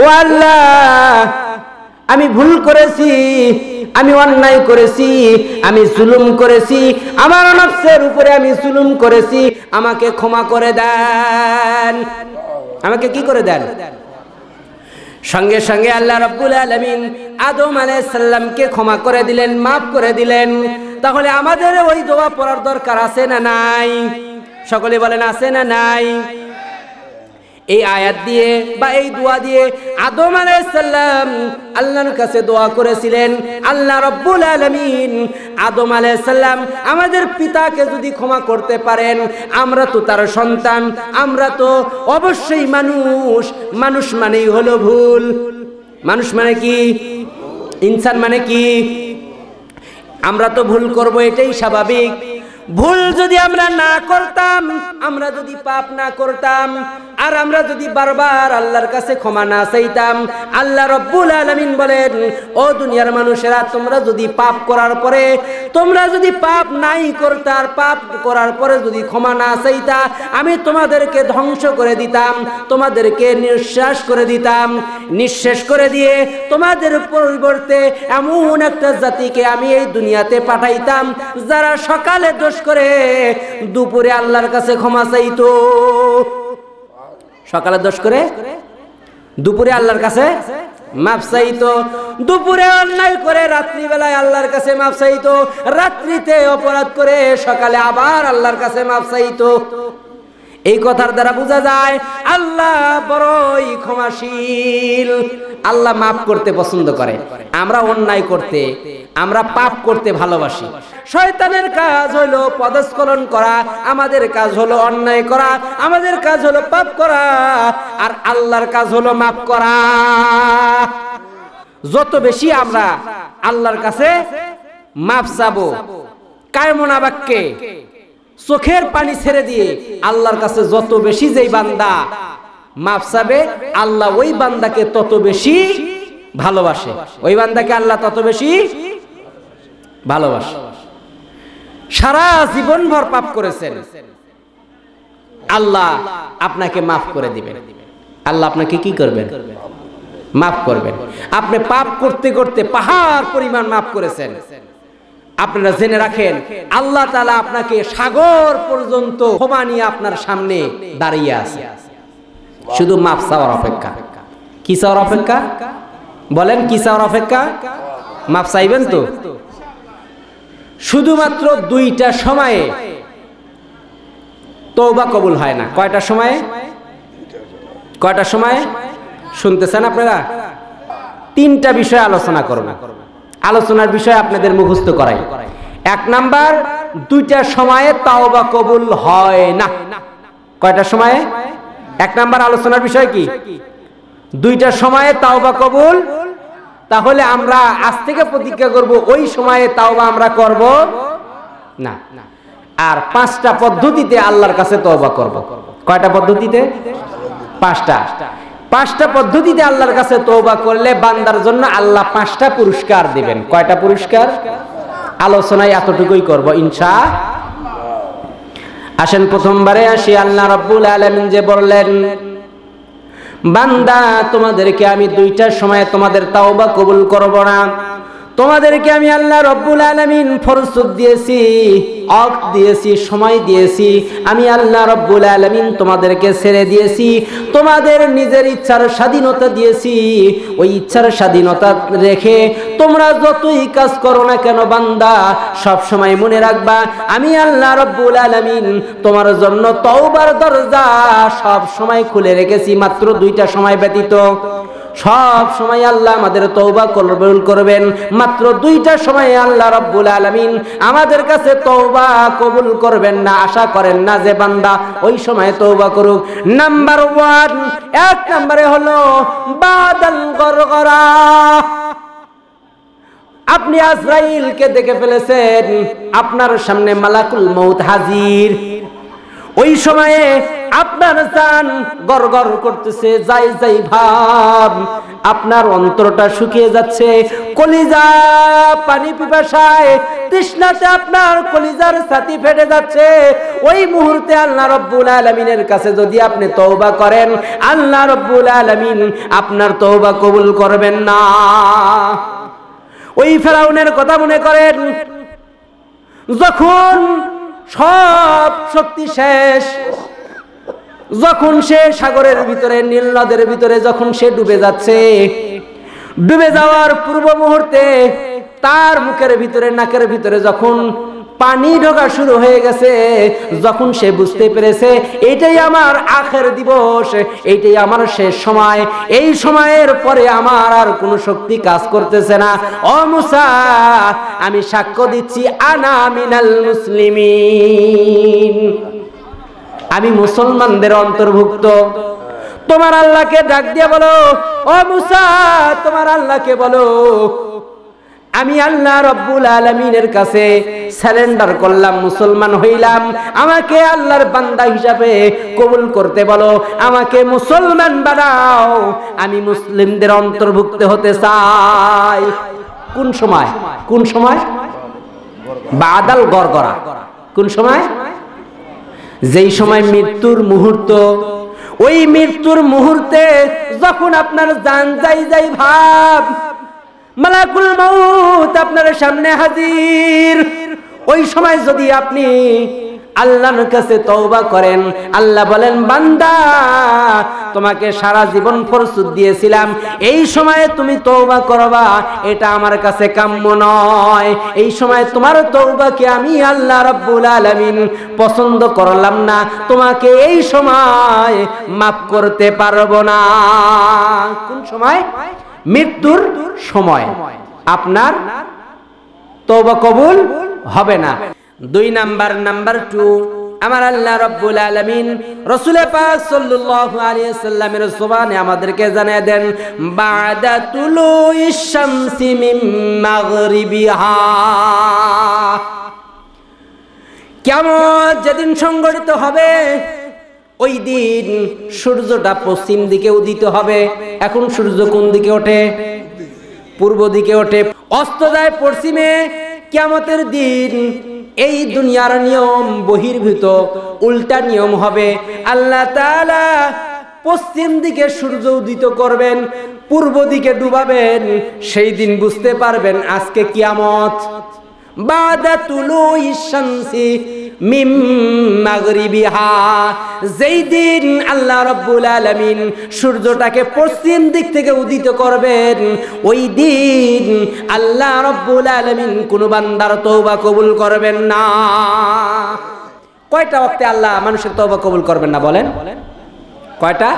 ও আল্লাহ আমি ভুল করেছি আমি অন্যায় করেছি আমি জুলুম করেছি আমার নফসের উপরে আমি জুলুম করেছি আমাকে ক্ষমা করে দেন আমাকে কি করে দেন সঙ্গে সঙ্গে আল্লাহ রাব্বুল আলামিন আদম আলাইহিসসালামকে ক্ষমা করে দিলেন মাফ করে দিলেন তাহলে আমাদের ওই দোয়া পড়ার দরকার আছে না নাই সকলে বলেন আছে না নাই এই আয়াত দিয়ে বা এই দোয়া দিয়ে আদম আলাইসাল্লাম আল্লাহর কাছে দোয়া করেছিলেন আল্লাহ রব্বুল আলমিন আদম আলাইসাল্লাম আমাদের পিতাকে যদি ক্ষমা করতে পারেন আমরা তো তার সন্তান আমরা তো অবশ্যই মানুষ মানুষ মানেই হলো ভুল মানুষ মানে কি ইনসান মানে কি আমরা তো ভুল করব এটাই স্বাভাবিক ভুল যদি আমরা না করতাম আমরা যদি পাপ না করতাম আর আমরা যদি বারবার আল্লাহর কাছে ক্ষমা না চাইতাম আল্লাহ রব্বুল আলমিন বলেন ও দুনিয়ার মানুষেরা তোমরা যদি পাপ করার পরে তোমরা যদি পাপ নাই করতা আর পাপ করার পরে যদি ক্ষমা না চাইতা আমি তোমাদেরকে ধ্বংস করে দিতাম তোমাদেরকে নিঃশ্বাস করে দিতাম নিঃশ্বাস করে দিয়ে তোমাদের পরিবর্তে এমন একটা জাতিকে আমি এই দুনিয়াতে পাঠাইতাম যারা সকালে দোষ বিশ্বাস করে দুপুরে আল্লাহর কাছে ক্ষমা চাইতো সকালে দশ করে দুপুরে আল্লাহর কাছে মাপ চাইতো দুপুরে অন্যায় করে রাত্রিবেলায় আল্লাহর কাছে মাপ চাইতো রাত্রিতে অপরাধ করে সকালে আবার আল্লাহর কাছে মাপ চাইতো এই কথার দ্বারা বোঝা যায় আল্লাহ বড়ই ক্ষমাশীল আল্লাহ মাফ করতে পছন্দ করে আমরা অন্যায় করতে আমরা পাপ করতে ভালোবাসি শয়তানের কাজ হলো পদস্কলন করা আমাদের কাজ হলো অন্যায় করা আমাদের কাজ হলো পাপ করা আর আল্লাহর কাজ হলো মাফ করা যত বেশি আমরা আল্লাহর কাছে মাফ চাবো কায়মনা বাক্যে চোখের পানি ছেড়ে দিয়ে আল্লাহর কাছে যত বেশি যেই বান্দা মাফ চাবে আল্লাহ ওই বান্দাকে তত বেশি ভালোবাসে ওই বান্দাকে আল্লাহ তত বেশি ভালোবাসে সারা জীবন ভর পাপ করেছেন আল্লাহ আপনাকে মাফ করে দিবেন আল্লাহ আপনাকে কি করবেন মাফ করবেন আপনি পাপ করতে করতে পাহাড় পরিমাণ মাফ করেছেন আপনারা জেনে রাখেন আল্লাহ তালা আপনাকে সাগর পর্যন্ত হোমানি আপনার সামনে দাঁড়িয়ে আছে শুধু মাপ চাওয়ার অপেক্ষা কি চাওয়ার অপেক্ষা বলেন কি চাওয়ার অপেক্ষা মাপ চাইবেন তো শুধুমাত্র দুইটা সময়ে তৌবা কবুল হয় না কয়টা সময়ে কয়টা সময়ে শুনতেছেন আপনারা তিনটা বিষয়ে আলোচনা করবেন আলোচনার বিষয় আপনাদের মুখস্থ করাই এক নাম্বার দুইটা সময়ে তাওবা কবুল হয় না কয়টা সময়ে এক নাম্বার আলোচনার বিষয় কি দুইটা সময়ে তাওবা কবুল তাহলে আমরা আজ থেকে প্রতিজ্ঞা করব ওই সময়ে তাওবা আমরা করব না আর পাঁচটা পদ্ধতিতে আল্লাহর কাছে তওবা করব কয়টা পদ্ধতিতে পাঁচটা পাঁচটা পদ্ধতিতে আল্লাহর কাছে তৌবা করলে বান্দার জন্য আল্লাহ পাঁচটা পুরস্কার দিবেন কয়টা পুরস্কার আলোচনায় এতটুকুই করব ইনশা আসেন প্রথমবারে আসি আল্লাহ রব্বুল আলমিন যে বললেন বান্দা তোমাদেরকে আমি দুইটার সময় তোমাদের তাওবা কবুল করব না তোমাদেরকে আমি আল্লাহ রব্বুল আলমিন ফরসুদ দিয়েছি অক দিয়েছি সময় দিয়েছি আমি আল্লাহ রব্বুল আলমিন তোমাদেরকে ছেড়ে দিয়েছি তোমাদের নিজের ইচ্ছার স্বাধীনতা দিয়েছি ওই ইচ্ছার স্বাধীনতা রেখে তোমরা যতই কাজ করো না কেন বান্দা সব সময় মনে রাখবা আমি আল্লাহ রব্বুল আলমিন তোমার জন্য তওবার দরজা সব সময় খুলে রেখেছি মাত্র দুইটা সময় ব্যতীত সব সময় আল্লাহ আমাদের তৌবা কবুল করবেন মাত্র দুইটা সময় আল্লাহ রব্বুল আলমিন আমাদের কাছে তৌবা কবুল করবেন না আশা করেন না যে বান্দা ওই সময় তৌবা করুক নাম্বার ওয়ান এক নাম্বারে হলো বাদাল গরগরা আপনি আজরাইলকে দেখে ফেলেছেন আপনার সামনে মালাকুল মৌত হাজির ওই সময়ে আপনার জান গরগর করতেছে যাই যাই ভাব আপনার অন্তরটা শুকিয়ে যাচ্ছে কলিজা পানি পিপাসায় তৃষ্ণাতে আপনার কলিজার ছাতি ফেটে যাচ্ছে ওই মুহূর্তে আল্লাহ রব্বুল আলমিনের কাছে যদি আপনি তওবা করেন আল্লাহ রব্বুল আলমিন আপনার তওবা কবুল করবেন না ওই ফেরাউনের কথা মনে করেন যখন সব শক্তি শেষ যখন সে সাগরের ভিতরে নীল নদের ভিতরে যখন সে ডুবে যাচ্ছে ডুবে যাওয়ার পূর্ব মুহূর্তে তার মুখের ভিতরে নাকের ভিতরে যখন পানি ঢোকা শুরু হয়ে গেছে যখন সে বুঝতে পেরেছে এটাই আমার আখের দিবস এটাই আমার শেষ সময় এই সময়ের পরে আমার আর কোনো শক্তি কাজ করতেছে না অমুসা আমি সাক্ষ্য দিচ্ছি আনা মিনাল মুসলিমিন আমি মুসলমানদের অন্তর্ভুক্ত তোমার আল্লাহকে ডাক দিয়ে বলো ও মুসা তোমার আল্লাহকে বলো আমি আল্লাহ রব্বুল আলমিনের কাছে স্যালেন্ডার করলাম মুসলমান হইলাম আমাকে আল্লাহর বান্দা হিসাবে কবুল করতে বলো আমাকে মুসলমান বানাও আমি মুসলিমদের অন্তর্ভুক্ত হতে চাই কোন সময় কোন সময় বাদাল গড়গড়া কোন সময় যেই সময় মৃত্যুর মুহূর্ত ওই মৃত্যুর মুহূর্তে যখন আপনার যান যাই যাই ভাব মালাকুল মৌত আপনার সামনে হাজির ওই সময় যদি আপনি আল্লাহর কাছে তওবা করেন আল্লাহ বলেন বান্দা তোমাকে সারা জীবন ফরসুদ দিয়েছিলাম এই সময়ে তুমি তওবা করবা এটা আমার কাছে কাম্য নয় এই সময় তোমার তওবাকে আমি আল্লাহ রাব্বুল আলামিন পছন্দ করলাম না তোমাকে এই সময় মাফ করতে পারবো না কোন সময় মৃত্যুর সময় আপনার তওবা কবুল হবে না দুই নাম্বার নাম্বার টু আমার আল্লাহ রব্বুল আলমিন রসুলে পাক সাল্লু সাল্লামের সোবানে আমাদেরকে জানিয়ে দেন বাদা তুলু ইশামসি মাগরিবিহা কেমন যেদিন সংগঠিত হবে ওই দিন সূর্যটা পশ্চিম দিকে উদিত হবে এখন সূর্য কোন দিকে ওঠে পূর্ব দিকে ওঠে অস্ত যায় পশ্চিমে কেমতের দিন এই দুনিয়ার নিয়ম বহির্ভূত উল্টা নিয়ম হবে আল্লাহ তাআলা পশ্চিম দিকে সূর্য উদিত করবেন পূর্ব দিকে ডুবাবেন সেই দিন বুঝতে পারবেন আজকে কিয়ামত বাদা তুলো ইশামসি মিম যেই দিন আল্লাহ রব্বুল আলমিন সূর্যটাকে পশ্চিম দিক থেকে উদিত করবেন ওই দিন আল্লাহ রব্বুল আলমিন কোন বান্দার তৌবা কবুল করবেন না কয়টা ওক্তে আল্লাহ মানুষের তৌবা কবুল করবেন না বলেন কয়টা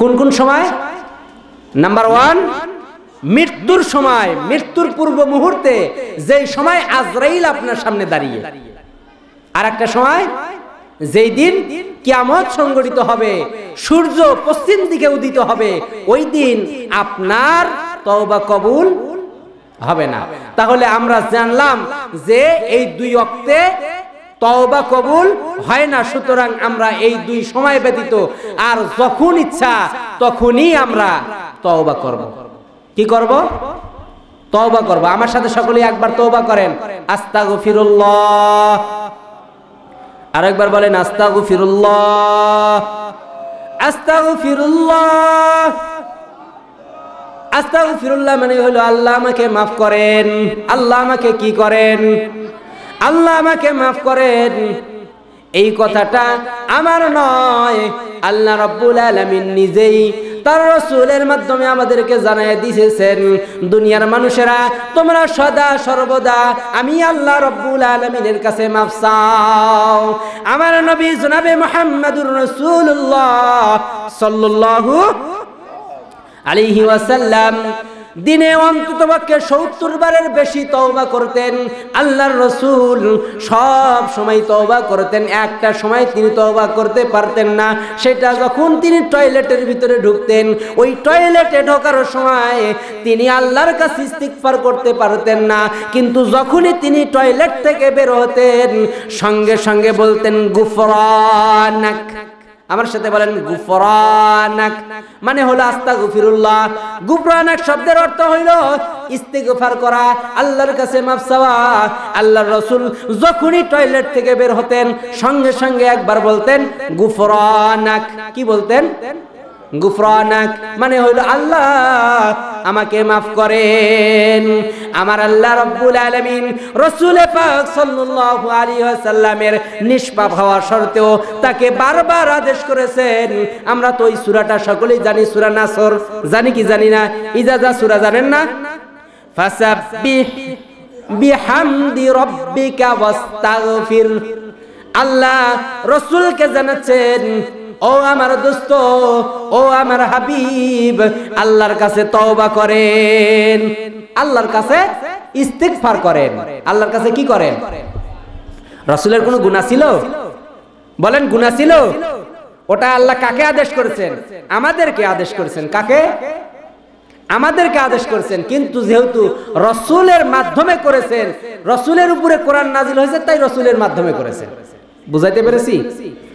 কোন কোন সময় নাম্বার ওয়ান মৃত্যুর সময় মৃত্যুর পূর্ব মুহূর্তে যেই সময় আজরাইল আপনার সামনে দাঁড়িয়ে আর একটা সময় যেই দিন কিয়ামত সংগঠিত হবে সূর্য পশ্চিম দিকে উদিত হবে ওই দিন আপনার তওবা কবুল হবে না তাহলে আমরা জানলাম যে এই দুই অক্তে তওবা কবুল হয় না সুতরাং আমরা এই দুই সময় ব্যতীত আর যখন ইচ্ছা তখনই আমরা তওবা করব কি করব তওবা করব আমার সাথে সকলেই একবার তওবা করেন আস্তাগফিরুল্লাহ আরেকবার বলেন আস্তাগু ফিরুল্লাহ আস্তাগু ফিরুল্লাহ মানে হলো আল্লাহ আমাকে মাফ করেন আল্লাহ আমাকে কি করেন আল্লাহ আমাকে মাফ করেন এই কথাটা আমার নয় আল্লাহ রব্বুল আলমিন নিজেই তার রসুলের মাধ্যমে আমাদেরকে জানাই দিয়েছেন দুনিয়ার মানুষেরা তোমরা সদা সর্বদা আমি আল্লাহ রব্বুল আলমিনের কাছে মাফ চাও নবী জনাবে মোহাম্মদুর রসুল্লাহ সাল্লাল্লাহু আলাইহি ওয়াসাল্লাম দিনে পক্ষে সত্তর বারের বেশি তওবা করতেন আল্লাহর রসুল সব সময় তওবা করতেন একটা সময় তিনি তওবা করতে পারতেন না সেটা যখন তিনি টয়লেটের ভিতরে ঢুকতেন ওই টয়লেটে ঢোকার সময় তিনি আল্লাহর কাছে ইস্তিকফার করতে পারতেন না কিন্তু যখনই তিনি টয়লেট থেকে বের হতেন সঙ্গে সঙ্গে বলতেন গুফরান আমার সাথে বলেন গুফরানাক মানে হলো আস্তা গুফিরুল্লাহ গুফরানাক শব্দের অর্থ হইল ইস্তেগফার করা আল্লাহর কাছে মাফ চাওয়া আল্লাহর রসুল যখনই টয়লেট থেকে বের হতেন সঙ্গে সঙ্গে একবার বলতেন গুফরানাক কি বলতেন গুফরানাক মানে হইল আল্লাহ আমাকে মাফ করেন আমার আল্লাহ রব্বুল আলামিন রসুল পাক সাল্লাল্লাহু আলাইহি ওয়াসাল্লামের নিষ্পাপ হওয়া সত্ত্বেও তাকে বারবার আদেশ করেছেন আমরা তো এই সূরাটা সকলেই জানি সূরা নাসর জানি কি জানি না ইজাজা সূরা জানেন না ফাসাব্বিহ বিহামদি রব্বিকা ওয়াস্তাগফির আল্লাহ রসুলকে জানাচ্ছেন ও আমার দোস্ত ও আমার হাবিব আল্লাহর কাছে তওবা করেন আল্লাহর কাছে ইস্তেকফার করেন আল্লাহর কাছে কি করেন রাসূলের কোনো গুনাহ ছিল বলেন গুনাহ ছিল ওটা আল্লাহ কাকে আদেশ করেছেন আমাদেরকে আদেশ করেছেন কাকে আমাদেরকে আদেশ করেছেন কিন্তু যেহেতু রসুলের মাধ্যমে করেছেন রসুলের উপরে কোরআন নাজিল হয়েছে তাই রসুলের মাধ্যমে করেছেন বুঝাইতে পেরেছি